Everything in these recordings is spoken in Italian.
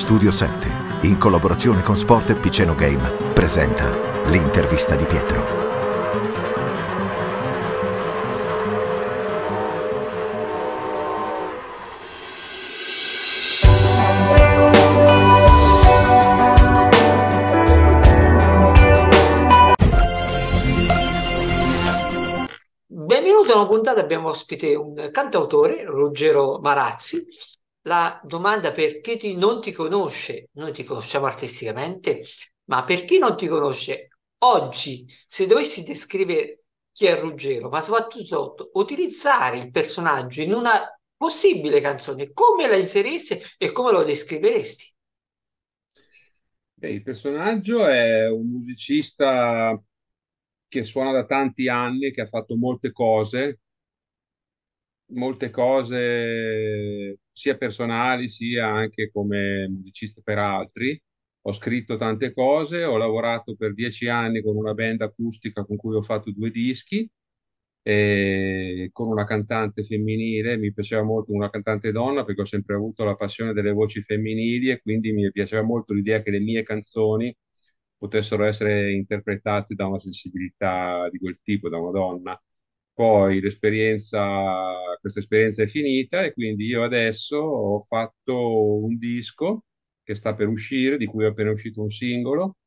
Studio 7, in collaborazione con Sport e Piceno Game, presenta l'intervista di Pietro. Benvenuto a una puntata, abbiamo ospite un cantautore, Ruggero Marazzi, la domanda per chi ti, non ti conosce, noi ti conosciamo artisticamente, ma per chi non ti conosce oggi, se dovessi descrivere chi è Ruggero, ma soprattutto utilizzare il personaggio in una possibile canzone, come la inseriresti e come lo descriveresti? Beh, il personaggio è un musicista che suona da tanti anni, che ha fatto molte cose, molte cose sia personali sia anche come musicista per altri. Ho scritto tante cose, ho lavorato per dieci anni con una band acustica con cui ho fatto due dischi, e con una cantante femminile, mi piaceva molto una cantante donna perché ho sempre avuto la passione delle voci femminili e quindi mi piaceva molto l'idea che le mie canzoni potessero essere interpretate da una sensibilità di quel tipo, da una donna poi l'esperienza, questa esperienza è finita e quindi io adesso ho fatto un disco che sta per uscire, di cui è appena uscito un singolo,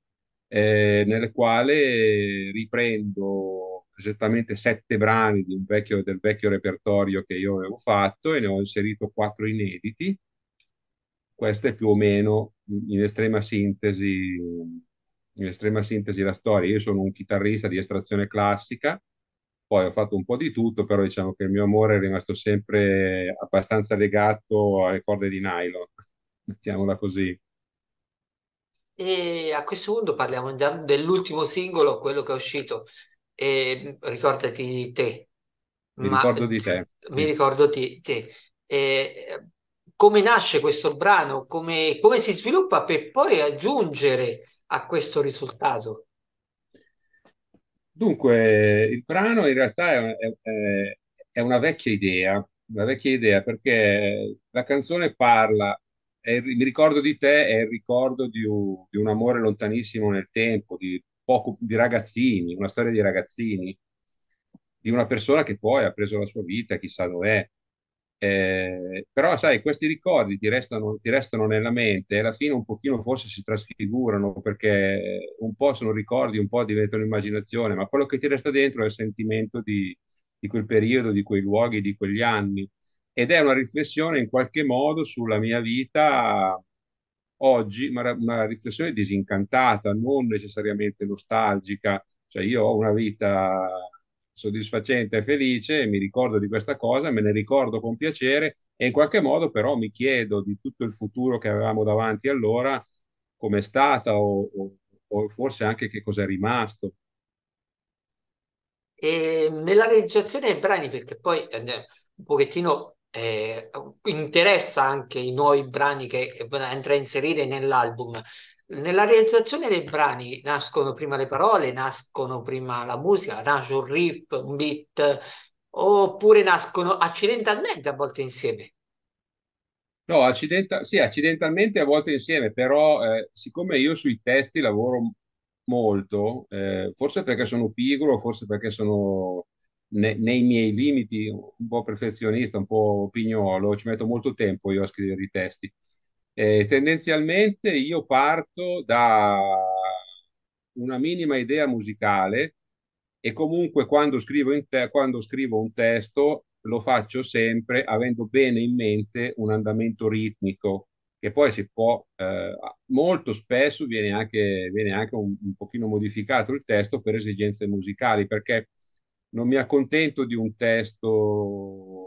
eh, nel quale riprendo esattamente sette brani vecchio, del vecchio repertorio che io avevo fatto e ne ho inserito quattro inediti. Questo è più o meno in estrema sintesi, in estrema sintesi la storia. Io sono un chitarrista di estrazione classica poi ho fatto un po' di tutto, però diciamo che il mio amore è rimasto sempre abbastanza legato alle corde di nylon, mettiamola così. E a questo punto parliamo già dell'ultimo singolo, quello che è uscito. E, ricordati di te, Mi ma ricordo di te, mi sì. ricordo di te. E, come nasce questo brano? Come, come si sviluppa per poi aggiungere a questo risultato? Dunque, il brano in realtà è, è, è una vecchia idea, una vecchia idea perché la canzone parla, è, mi ricordo di te, è il ricordo di un, di un amore lontanissimo nel tempo, di, poco, di ragazzini, una storia di ragazzini, di una persona che poi ha preso la sua vita, chissà dov'è. Eh, però sai, questi ricordi ti restano, ti restano, nella mente e alla fine un pochino forse si trasfigurano perché un po' sono ricordi, un po' diventano immaginazione, ma quello che ti resta dentro è il sentimento di, di quel periodo, di quei luoghi, di quegli anni. Ed è una riflessione in qualche modo sulla mia vita oggi, ma una riflessione disincantata, non necessariamente nostalgica. Cioè io ho una vita soddisfacente e felice, mi ricordo di questa cosa, me ne ricordo con piacere e in qualche modo però mi chiedo di tutto il futuro che avevamo davanti allora, com'è stata o, o, o forse anche che cosa è rimasto. E ehm, nella realizzazione dei brani, perché poi eh, un pochettino eh, interessa anche i nuovi brani che, che eh, andrà a inserire nell'album, nella realizzazione dei brani nascono prima le parole, nascono prima la musica, nasce un riff, un beat, oppure nascono accidentalmente a volte insieme? No, accidenta- sì, accidentalmente a volte insieme, però eh, siccome io sui testi lavoro molto, eh, forse perché sono pigro, forse perché sono ne- nei miei limiti un po' perfezionista, un po' pignolo, ci metto molto tempo io a scrivere i testi eh, tendenzialmente io parto da una minima idea musicale e comunque quando scrivo, te- quando scrivo un testo lo faccio sempre avendo bene in mente un andamento ritmico che poi si può, eh, molto spesso viene anche, viene anche un, un pochino modificato il testo per esigenze musicali perché non mi accontento di un testo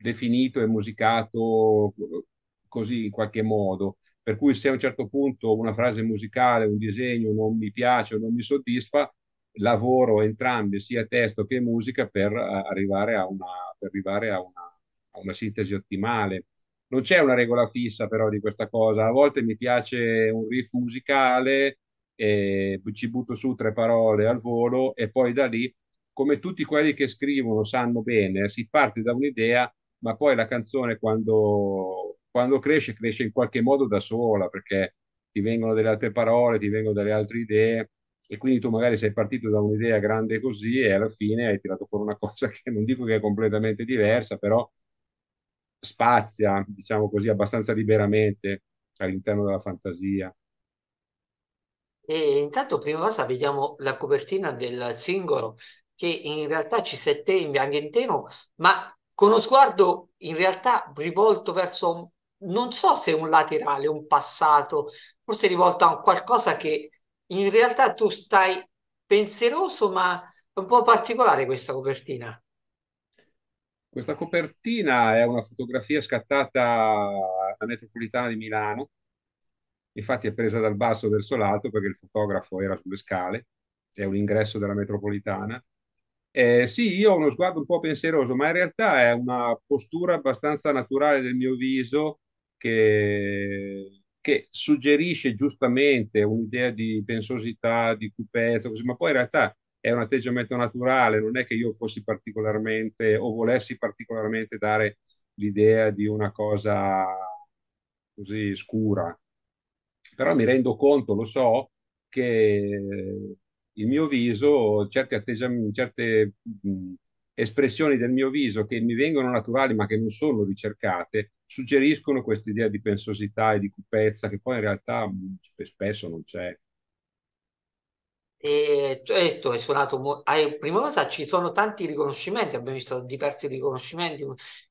definito e musicato eh, così in qualche modo. Per cui se a un certo punto una frase musicale, un disegno non mi piace o non mi soddisfa, lavoro entrambi, sia testo che musica, per eh, arrivare a una, arrivare a una, a una sintesi ottimale. Non c'è una regola fissa però di questa cosa. A volte mi piace un riff musicale, eh, ci butto su tre parole al volo e poi da lì, come tutti quelli che scrivono sanno bene, si parte da un'idea ma poi la canzone quando, quando cresce, cresce in qualche modo da sola, perché ti vengono delle altre parole, ti vengono delle altre idee e quindi tu magari sei partito da un'idea grande così e alla fine hai tirato fuori una cosa che non dico che è completamente diversa, però spazia, diciamo così, abbastanza liberamente all'interno della fantasia. E intanto prima cosa vediamo la copertina del singolo che in realtà ci sette in bianco e in teno, ma con lo sguardo in realtà rivolto verso un, non so se un laterale, un passato, forse rivolto a qualcosa che in realtà tu stai pensieroso, ma è un po' particolare questa copertina. Questa copertina è una fotografia scattata alla metropolitana di Milano, infatti è presa dal basso verso l'alto perché il fotografo era sulle scale, è un ingresso della metropolitana eh, sì, io ho uno sguardo un po' pensieroso, ma in realtà è una postura abbastanza naturale del mio viso che, che suggerisce giustamente un'idea di pensosità, di cupezza, così, ma poi in realtà è un atteggiamento naturale, non è che io fossi particolarmente o volessi particolarmente dare l'idea di una cosa così scura. Però mi rendo conto, lo so, che il mio viso, certe, atteggiam- mm, certe mh, espressioni del mio viso che mi vengono naturali ma che non sono ricercate, suggeriscono questa idea di pensosità e di cupezza che poi in realtà mh, mm, spesso non c'è. E tu hai detto, hai suonato mo- prima cosa ci sono tanti riconoscimenti, abbiamo visto diversi riconoscimenti.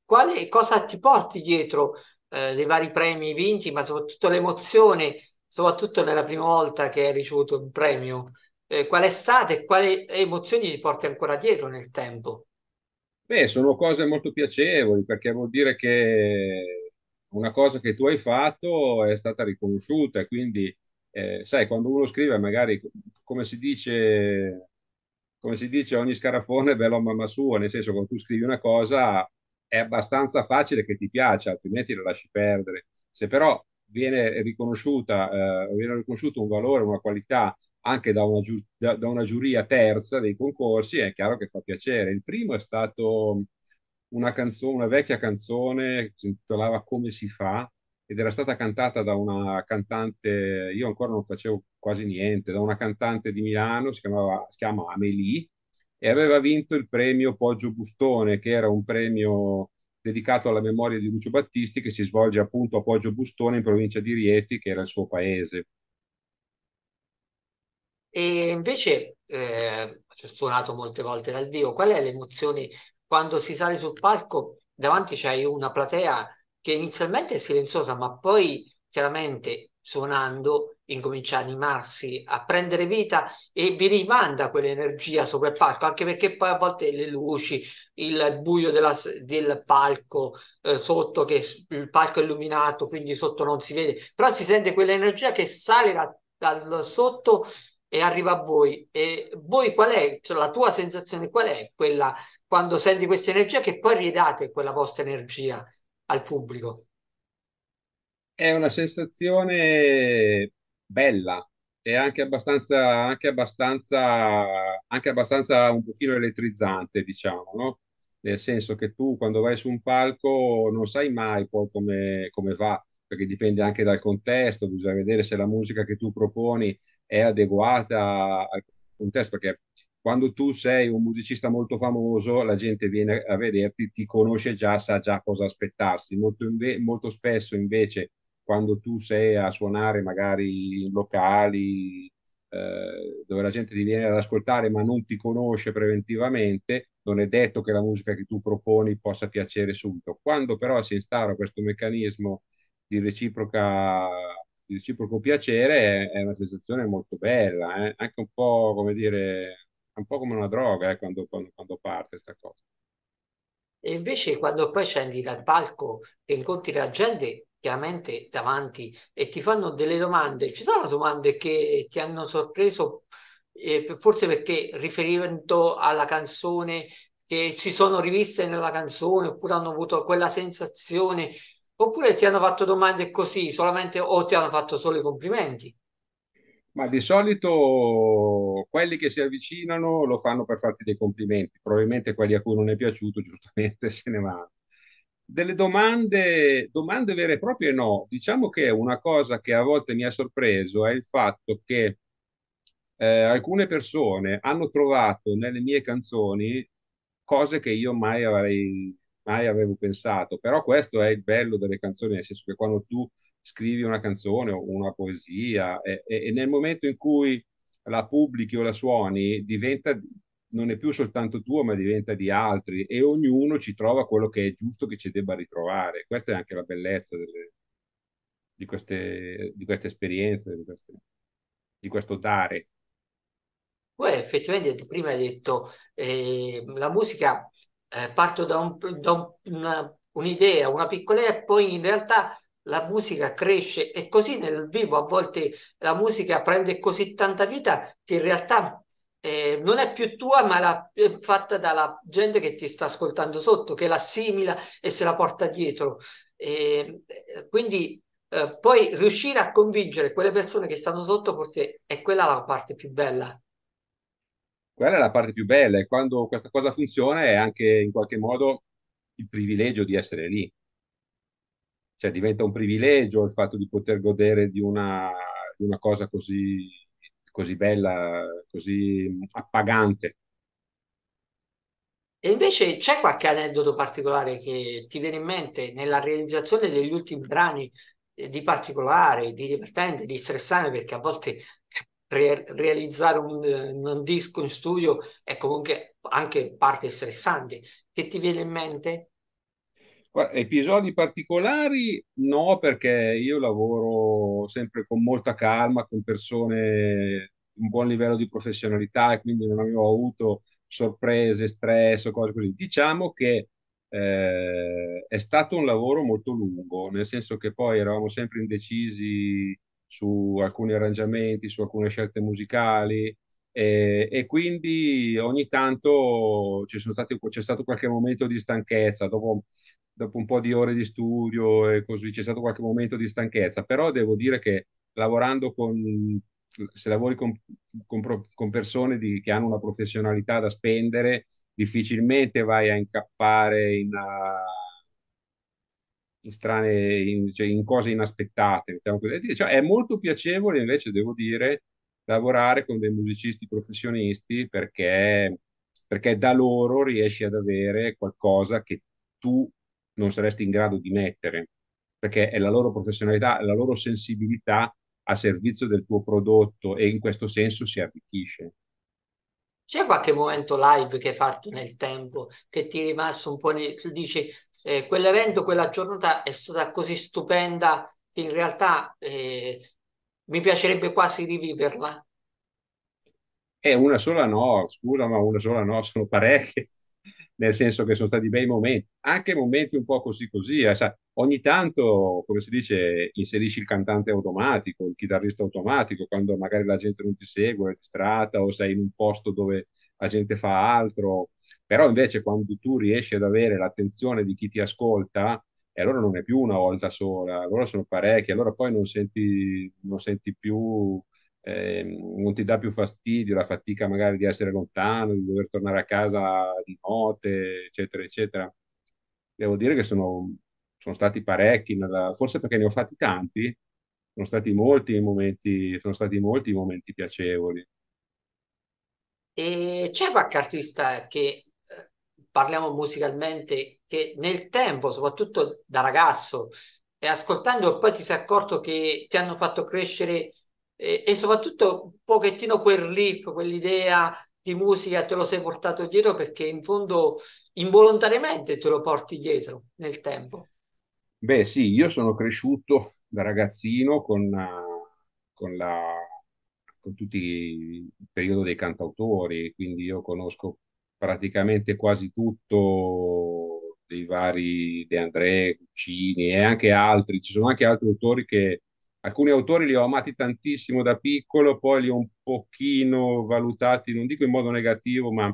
Quale, cosa ti porti dietro eh, dei vari premi vinti, ma soprattutto l'emozione, soprattutto nella prima volta che hai ricevuto un premio? eh, qual è stata e quali emozioni ti porti ancora dietro nel tempo? Beh, sono cose molto piacevoli perché vuol dire che una cosa che tu hai fatto è stata riconosciuta e quindi, eh, sai, quando uno scrive magari, come si dice, come si dice ogni scarafone è bello mamma sua, nel senso quando tu scrivi una cosa è abbastanza facile che ti piaccia, altrimenti la lasci perdere. Se però viene riconosciuta, eh, viene riconosciuto un valore, una qualità anche da una, da, da una, giuria terza dei concorsi, è chiaro che fa piacere. Il primo è stato una canzone, una vecchia canzone che si intitolava Come si fa ed era stata cantata da una cantante, io ancora non facevo quasi niente, da una cantante di Milano, si, chiamava, si chiama Amélie, e aveva vinto il premio Poggio Bustone, che era un premio dedicato alla memoria di Lucio Battisti che si svolge appunto a Poggio Bustone in provincia di Rieti, che era il suo paese. E invece, eh, suonato molte volte dal vivo, qual è l'emozione quando si sale sul palco? Davanti c'hai una platea che inizialmente è silenziosa, ma poi chiaramente suonando incomincia a animarsi, a prendere vita e vi rimanda quell'energia sopra il palco, anche perché poi a volte le luci, il buio della, del palco eh, sotto, che il palco è illuminato, quindi sotto non si vede, però si sente quell'energia che sale da, dal sotto e arriva a voi. E voi qual è, cioè, la tua sensazione qual è quella quando senti questa energia che poi ridate quella vostra energia al pubblico? È una sensazione bella e anche abbastanza, anche abbastanza, anche abbastanza un pochino elettrizzante, diciamo, no? Nel senso che tu quando vai su un palco non sai mai poi come, come va, perché dipende anche dal contesto, bisogna vedere se la musica che tu proponi è adeguata al contesto, perché quando tu sei un musicista molto famoso, la gente viene a vederti, ti conosce già, sa già cosa aspettarsi. Molto, inve- molto spesso invece quando tu sei a suonare magari in locali eh, dove la gente ti viene ad ascoltare ma non ti conosce preventivamente, non è detto che la musica che tu proponi possa piacere subito. Quando però si instaura questo meccanismo di reciproca di reciproco piacere è, una sensazione molto bella, eh? anche un po' come dire, un po' come una droga eh, quando, quando, quando parte questa cosa. E invece quando poi scendi dal palco e incontri la gente, chiaramente davanti, e ti fanno delle domande, ci sono domande che ti hanno sorpreso, eh, forse perché riferimento alla canzone, che si sono riviste nella canzone oppure hanno avuto quella sensazione Oppure ti hanno fatto domande così solamente o ti hanno fatto solo i complimenti? Ma di solito quelli che si avvicinano lo fanno per farti dei complimenti, probabilmente quelli a cui non è piaciuto giustamente se ne vanno. Delle domande, domande vere e proprie no, diciamo che una cosa che a volte mi ha sorpreso è il fatto che eh, alcune persone hanno trovato nelle mie canzoni cose che io mai avrei mai avevo pensato, però questo è il bello delle canzoni, nel senso che quando tu scrivi una canzone o una poesia e, e, e nel momento in cui la pubblichi o la suoni diventa non è più soltanto tuo ma diventa di altri e ognuno ci trova quello che è giusto che ci debba ritrovare questa è anche la bellezza delle, di, queste, di queste esperienze di, queste, di questo dare Beh, effettivamente prima hai detto eh, la musica eh, parto da, un, da una, un'idea, una piccola idea e poi in realtà la musica cresce e così nel vivo a volte la musica prende così tanta vita che in realtà eh, non è più tua ma la, è eh, fatta dalla gente che ti sta ascoltando sotto, che la assimila e se la porta dietro. E, eh, quindi eh, poi riuscire a convincere quelle persone che stanno sotto forse è quella la parte più bella quella è la parte più bella e quando questa cosa funziona è anche in qualche modo il privilegio di essere lì. Cioè diventa un privilegio il fatto di poter godere di una, di una cosa così, così bella, così appagante. E invece c'è qualche aneddoto particolare che ti viene in mente nella realizzazione degli ultimi brani eh, di particolare, di divertente, di stressante, perché a volte re- realizzare un, un, disco in studio è comunque anche parte stressante. Che ti viene in mente? episodi particolari no, perché io lavoro sempre con molta calma, con persone di un buon livello di professionalità e quindi non avevo avuto sorprese, stress o cose così. Diciamo che eh, è stato un lavoro molto lungo, nel senso che poi eravamo sempre indecisi su alcuni arrangiamenti, su alcune scelte musicali eh, e quindi ogni tanto stati, c'è stato qualche momento di stanchezza, dopo, dopo, un po' di ore di studio e così c'è stato qualche momento di stanchezza, però devo dire che lavorando con, se lavori con, con, con persone di, che hanno una professionalità da spendere, difficilmente vai a incappare in... Uh, in strane, in, cioè, in cose inaspettate. Diciamo cioè, è molto piacevole invece, devo dire, lavorare con dei musicisti professionisti perché, perché da loro riesci ad avere qualcosa che tu non saresti in grado di mettere, perché è la loro professionalità, la loro sensibilità a servizio del tuo prodotto e in questo senso si arricchisce. C'è qualche momento live che hai fatto nel tempo che ti è rimasto un po' nel... Tu dici eh, quell'evento, quella giornata è stata così stupenda che in realtà eh, mi piacerebbe quasi riviverla? Eh, una sola no, scusa, ma una sola no, sono parecchie nel senso che sono stati bei momenti, anche momenti un po' così così. Eh, ogni tanto, come si dice, inserisci il cantante automatico, il chitarrista automatico, quando magari la gente non ti segue, è strata o sei in un posto dove la gente fa altro. Però invece quando tu riesci ad avere l'attenzione di chi ti ascolta, e allora non è più una volta sola, allora sono parecchi, allora poi non senti, non senti più eh, non ti dà più fastidio, la fatica magari di essere lontano, di dover tornare a casa di notte, eccetera, eccetera. Devo dire che sono, sono stati parecchi, nella, forse perché ne ho fatti tanti, sono stati molti i momenti, sono stati molti i momenti piacevoli. E c'è qualche artista che eh, parliamo musicalmente, che nel tempo, soprattutto da ragazzo, e ascoltando poi ti sei accorto che ti hanno fatto crescere e, e soprattutto un pochettino quel riff, quell'idea di musica te lo sei portato dietro perché in fondo involontariamente te lo porti dietro nel tempo. Beh sì, io sono cresciuto da ragazzino con, con, la, con tutti il periodo dei cantautori, quindi io conosco praticamente quasi tutto dei vari De André, Cuccini e anche altri, ci sono anche altri autori che Alcuni autori li ho amati tantissimo da piccolo, poi li ho un pochino valutati, non dico in modo negativo, ma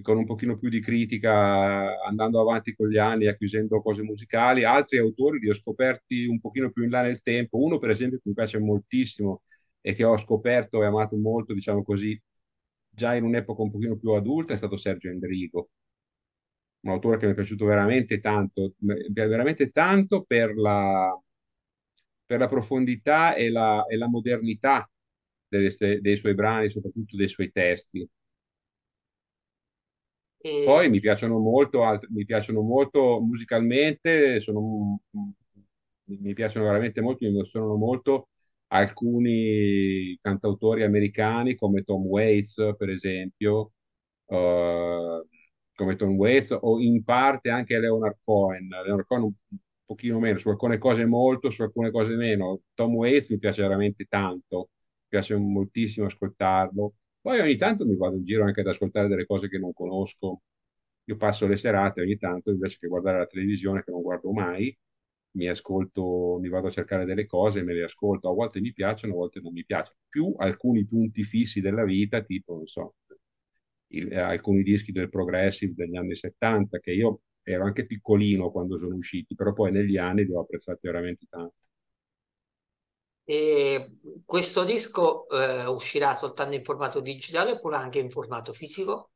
con un pochino più di critica andando avanti con gli anni, acquisendo cose musicali. Altri autori li ho scoperti un pochino più in là nel tempo. Uno, per esempio, che mi piace moltissimo e che ho scoperto e amato molto, diciamo così, già in un'epoca un pochino più adulta, è stato Sergio Endrigo, un autore che mi è piaciuto veramente tanto, veramente tanto per la per la profondità e la, e la modernità delle, dei suoi brani, soprattutto dei suoi testi. E... Poi mi piacciono molto, mi piacciono molto musicalmente, sono, mi piacciono veramente molto, mi emozionano molto alcuni cantautori americani come Tom Waits, per esempio, uh, come Tom Waits o in parte anche Leonard Cohen. Leonard Cohen pochino meno, su alcune cose molto, su alcune cose meno. Tom Waits mi piace veramente tanto, mi piace moltissimo ascoltarlo. Poi ogni tanto mi vado in giro anche ad ascoltare delle cose che non conosco. Io passo le serate ogni tanto, invece che guardare la televisione, che non guardo mai, mi ascolto, mi vado a cercare delle cose, me le ascolto, a volte mi piacciono, a volte non mi piacciono, più alcuni punti fissi della vita, tipo, non so, il, alcuni dischi del progressive degli anni 70, che io ero anche piccolino quando sono usciti, però poi negli anni li ho apprezzati veramente tanto. E questo disco eh, uscirà soltanto in formato digitale oppure anche in formato fisico?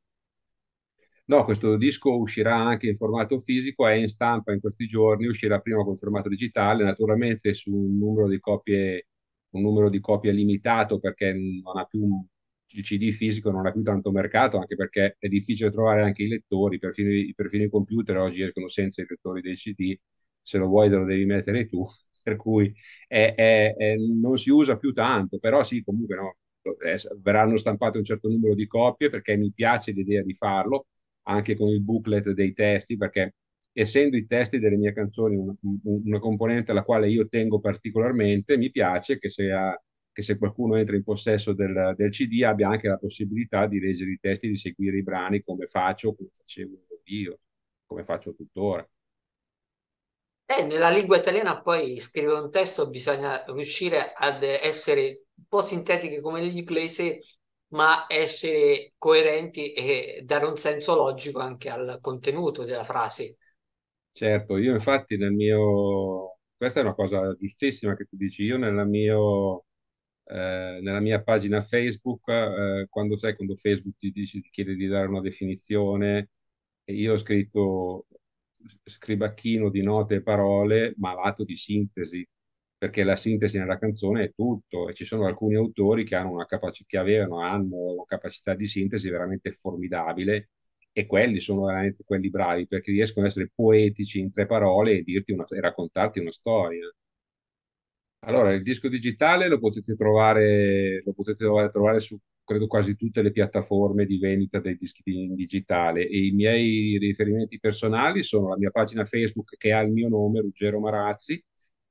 No, questo disco uscirà anche in formato fisico, è in stampa in questi giorni, uscirà prima con formato digitale, naturalmente su un numero di copie, un numero di copie limitato perché non ha più il CD fisico non ha più tanto mercato, anche perché è difficile trovare anche i lettori, perfino, perfino computer oggi escono senza i lettori dei CD, se lo vuoi te lo devi mettere tu, per cui è, è, è, non si usa più tanto, però sì, comunque no, eh, verranno stampate un certo numero di copie perché mi piace l'idea di farlo, anche con il booklet dei testi, perché essendo i testi delle mie canzoni una, una componente alla quale io tengo particolarmente, mi piace che sia che se qualcuno entra in possesso del, del CD abbia anche la possibilità di leggere i testi, di seguire i brani come faccio, come facevo io, come faccio tuttora. Eh, nella lingua italiana poi scrivere un testo bisogna riuscire ad essere un po' sintetiche come l'inglese, ma essere coerenti e dare un senso logico anche al contenuto della frase. Certo, io infatti nel mio... Questa è una cosa giustissima che tu dici, io nella mia... Eh, nella mia pagina Facebook, eh, quando sai, quando Facebook ti, dice, ti chiede di dare una definizione, io ho scritto scribacchino di note e parole malato di sintesi, perché la sintesi nella canzone è tutto e ci sono alcuni autori che, hanno una capaci- che avevano, hanno una capacità di sintesi veramente formidabile e quelli sono veramente quelli bravi perché riescono ad essere poetici in tre parole e, dirti una, e raccontarti una storia. Allora, il disco digitale lo potete trovare, lo potete trovare su credo quasi tutte le piattaforme di vendita dei dischi in digitale e i miei riferimenti personali sono la mia pagina Facebook che ha il mio nome, Ruggero Marazzi,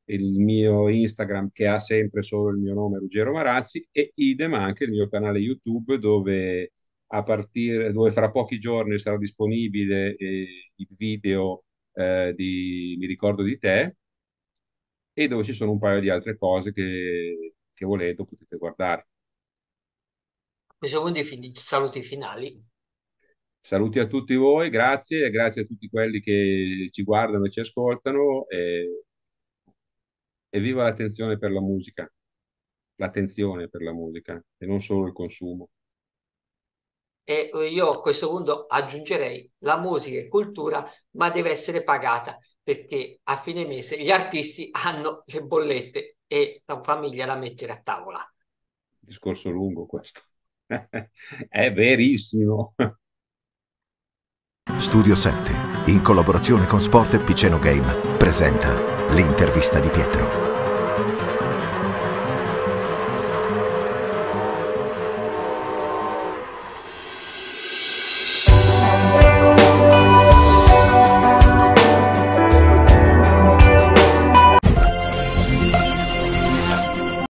il mio Instagram che ha sempre solo il mio nome, Ruggero Marazzi, e idem anche il mio canale YouTube dove, a partire, dove fra pochi giorni sarà disponibile eh, il video eh, di Mi ricordo di te e dove ci sono un paio di altre cose che, che volete potete guardare. Questo punto i saluti finali. Saluti a tutti voi, grazie, e grazie a tutti quelli che ci guardano e ci ascoltano e, e viva l'attenzione per la musica, l'attenzione per la musica e non solo il consumo e eh, io a questo punto aggiungerei la musica e cultura, ma deve essere pagata perché a fine mese gli artisti hanno le bollette e la famiglia da mettere a tavola. Discorso lungo questo. È verissimo. Studio 7, in collaborazione con Sport e Piceno Game, presenta l'intervista di Pietro.